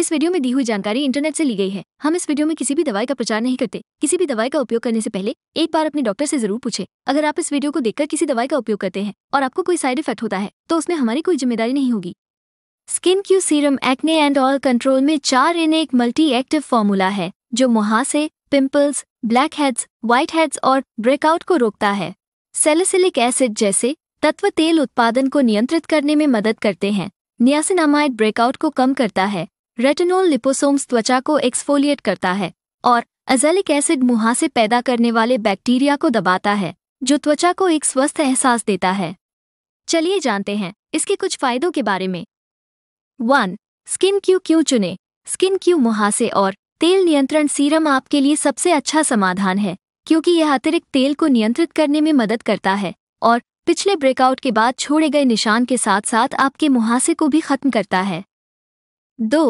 इस वीडियो में दी हुई जानकारी इंटरनेट से ली गई है हम इस वीडियो में किसी भी दवाई का प्रचार नहीं करते किसी भी दवाई का उपयोग करने से पहले एक बार अपने डॉक्टर से जरूर पूछे अगर आप इस वीडियो को देखकर किसी दवाई का उपयोग करते हैं और आपको कोई साइड इफेक्ट होता है तो उसमें हमारी कोई जिम्मेदारी नहीं होगी skin Q serum acne and all control में चार इन एक मल्टी एक्टिव फॉर्मूला है जो मुहासे pimples blackheads whiteheads और ब्रेकआउट को रोकता है सेलेसिलिक एसिड जैसे तत्व तेल उत्पादन को नियंत्रित करने में मदद करते हैं नियासिनामाइड ब्रेकआउट को कम करता है रेटिनोल लिपोसोम्स त्वचा को एक्सफोलिएट करता है और अजेलिक एसिड मुहासे पैदा करने वाले बैक्टीरिया को दबाता है जो त्वचा को एक स्वस्थ एहसास देता है चलिए जानते हैं इसके कुछ फायदों के बारे में वन स्किन क्यू क्यों चुने स्किन क्यू मुहासे और तेल नियंत्रण सीरम आपके लिए सबसे अच्छा समाधान है क्योंकि यह अतिरिक्त तेल को नियंत्रित करने में मदद करता है और पिछले ब्रेकआउट के बाद छोड़े गए निशान के साथ साथ आपके मुहासे को भी खत्म करता है दो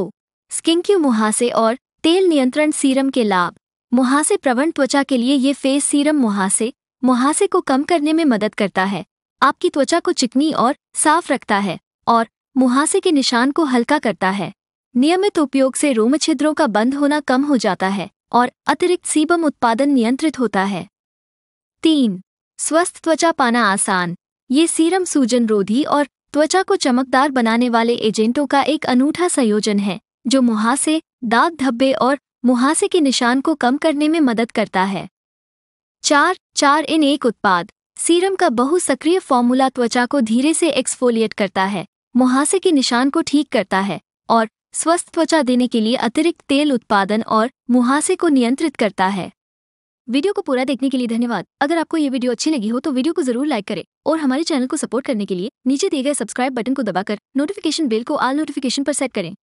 स्किंक्यू मुहासे और तेल नियंत्रण सीरम के लाभ मुहासे प्रवण त्वचा के लिए ये फेस सीरम मुहासे मुहासे को कम करने में मदद करता है आपकी त्वचा को चिकनी और साफ रखता है और मुहासे के निशान को हल्का करता है नियमित उपयोग से रोम छिद्रों का बंद होना कम हो जाता है और अतिरिक्त सीबम उत्पादन नियंत्रित होता है तीन स्वस्थ त्वचा पाना आसान ये सीरम सूजन रोधी और त्वचा को चमकदार बनाने वाले एजेंटों का एक अनूठा संयोजन है जो मुहासे दाग धब्बे और मुहासे के निशान को कम करने में मदद करता है चार चार इन एक उत्पाद सीरम का बहु सक्रिय फॉर्मूला त्वचा को धीरे से एक्सफोलिएट करता है मुहासे के निशान को ठीक करता है और स्वस्थ त्वचा देने के लिए अतिरिक्त तेल उत्पादन और मुहासे को नियंत्रित करता है वीडियो को पूरा देखने के लिए धन्यवाद अगर आपको ये वीडियो अच्छी लगी हो तो वीडियो को जरूर लाइक करें और हमारे चैनल को सपोर्ट करने के लिए नीचे दिए गए सब्सक्राइब बटन को दबाकर नोटिफिकेशन बेल को आल नोटिफिकेशन पर सेट करें